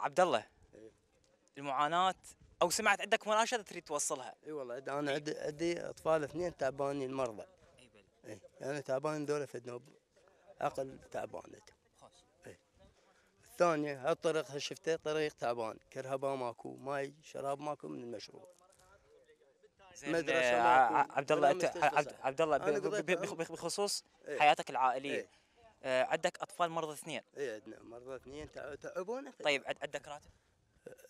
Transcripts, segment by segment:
عبد الله إيه. المعاناه او سمعت عندك مناشده تريد توصلها اي والله انا عندي اطفال اثنين تعبانين مرضى اي بلى اي يعني تعبانين ذولا فدنا عقل تعبانه اي الثانيه هالطريق شفته طريق تعبان كرهبه ماكو ماي شراب ماكو من المشروع مدرسه آه، عبد الله عبد الله بخصوص حياتك العائليه آه عندك اطفال مرضى اثنين اي عندنا مرضى اثنين تعبونا طيب عندك راتب؟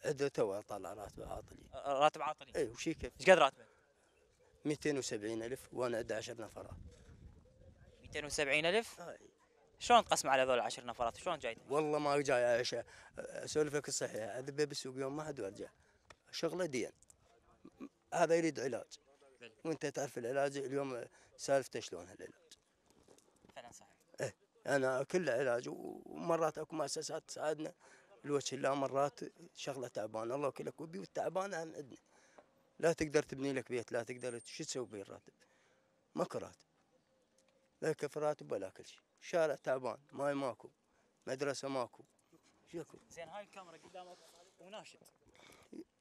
عنده تو طلع راتب عاطلي راتب عاطلي اي وشي كيف ايش قد راتبه؟ 270 الف وانا عندي 10 نفرات 270 الف؟ اي شلون تقسم على هذول 10 نفرات؟ شلون جاي؟ والله ما جاي عايشه اسولفك الصحيح اذبه بالسوق يوم ما حد وارجع شغله دين هذا يريد علاج وانت تعرف العلاج اليوم سالفته شلون هالعلاج أنا كله علاج ومرات أكو مؤسسات تساعدنا الوجه الله مرات شغلة تعبانه الله وكلك والتعبان تعبانة عندنا لا تقدر تبني لك بيت لا تقدر شو تسوي بالراتب الراتب ماكو راتب لا كف راتب ولا كل شيء شارع تعبان ماي ماكو مدرسة ماكو شكو زين هاي الكاميرا قدامك وناشد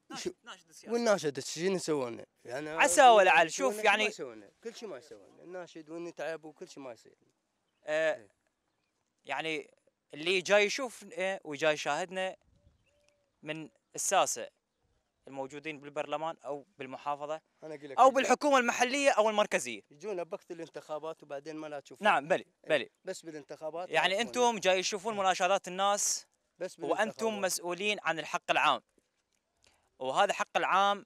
ناشد ناشد والناشد شنو يسوون يعني عسى ولا عل شوف يعني كل شيء ما يسوون الناشد تعب وكل شيء ما يصير أه إيه. يعني اللي جاي يشوفنا وجاي يشاهدنا من الساسه الموجودين بالبرلمان او بالمحافظه أنا أقول لك او بالحكومه المحليه او المركزيه يجونا بوقت الانتخابات وبعدين ما لا تشوفون نعم بلي إيه، بلي بس بالانتخابات يعني انتم جاي تشوفون نعم. مناشدات الناس بس وانتم مسؤولين عن الحق العام وهذا حق العام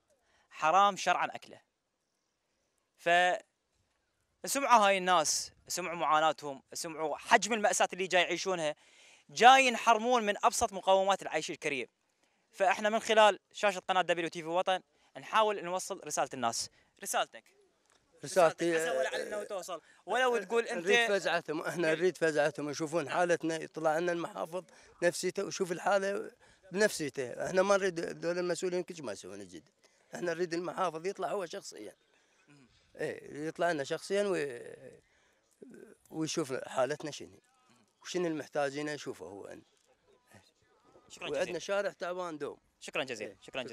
حرام شرعا اكله ف سمعوا هاي الناس سمعوا معاناتهم سمعوا حجم المأساة اللي جاي يعيشونها جاي ينحرمون من أبسط مقومات العيش الكريم فإحنا من خلال شاشة قناة دبليو تي في وطن نحاول نوصل رسالة الناس رسالتك رسالتي آه، ولا انه توصل ولو تقول آه، انت نريد فزعتهم آه، احنا إيه. نريد فزعتهم يشوفون حالتنا يطلع لنا المحافظ نفسيته ويشوف الحاله بنفسيته احنا ما نريد دول المسؤولين كل ما يسوون جد احنا نريد المحافظ يطلع هو شخصيا ايه يطلع لنا شخصيا وي... ويشوف حالتنا شنو وشنو المحتاجين يشوفه هو عندنا شكرا جزيلا وعندنا شارع تعبان دوم شكرا جزيلا إيه. شكرا جزيلا